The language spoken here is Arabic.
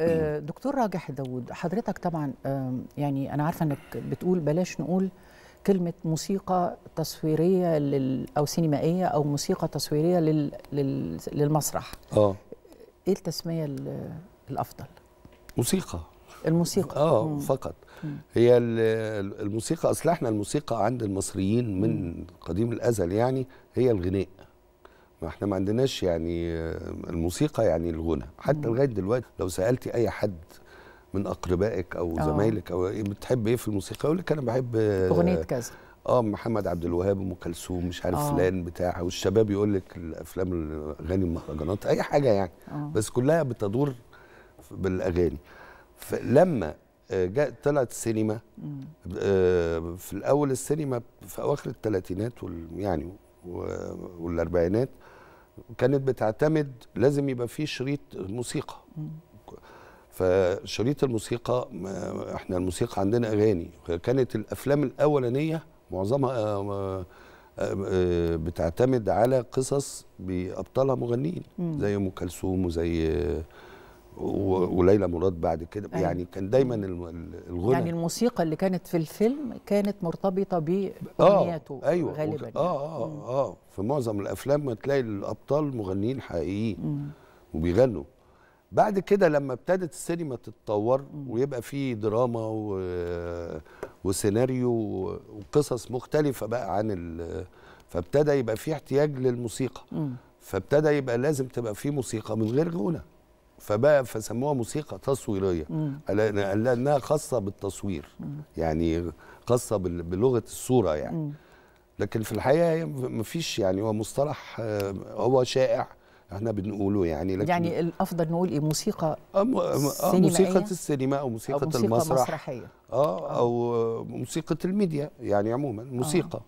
آه، دكتور راجح داوود حضرتك طبعا آه، يعني انا عارفه انك بتقول بلاش نقول كلمه موسيقى تصويريه لل او سينمائيه او موسيقى تصويريه لل لل للمسرح اه ايه التسميه الافضل موسيقى الموسيقى اه مم. فقط مم. هي الموسيقى اصل احنا الموسيقى عند المصريين من قديم الازل يعني هي الغناء ما احنا ما عندناش يعني الموسيقى يعني الغنى حتى لغايه دلوقتي لو سالتي اي حد من اقربائك او آه. زمايلك او إيه، بتحب ايه في الموسيقى يقول لك انا بحب اغنيه كذا اه محمد عبد الوهاب ام كلثوم مش عارف آه. فلان بتاع والشباب يقول لك الافلام الاغاني المهرجانات اي حاجه يعني أوه. بس كلها بتدور بالاغاني فلما آه، جاء طلعت السينما في الاول السينما في اواخر الثلاثينات يعني والاربعينات كانت بتعتمد لازم يبقى في شريط موسيقى فشريط الموسيقى احنا الموسيقى عندنا اغاني كانت الافلام الاولانيه معظمها آه، آه، آه، بتعتمد على قصص بابطالها مغنيين زي ام كلثوم وزي وليلى مراد بعد كده أيوة. يعني كان دايما الغنى يعني الموسيقى اللي كانت في الفيلم كانت مرتبطه باغنياته آه أيوة غالبا اه آه،, اه اه في معظم الافلام ما تلاقي الابطال مغنيين حقيقيين وبيغنوا بعد كده لما ابتدت السينما تتطور ويبقى في دراما و... وسيناريو وقصص مختلفه بقى عن ال... فابتدى يبقى في احتياج للموسيقى مم. فابتدى يبقى لازم تبقى في موسيقى من غير غنى فبقى فسموها موسيقى تصويريه قال انها خاصه بالتصوير يعني خاصه بلغه الصوره يعني لكن في الحقيقه مفيش يعني هو مصطلح آه، هو شائع احنا بنقوله يعني لكن يعني الافضل نقول ايه موسيقى آه موسيقى السينما او موسيقى, أو موسيقى المسرح مسرحيه اه او موسيقى الميديا يعني عموما موسيقى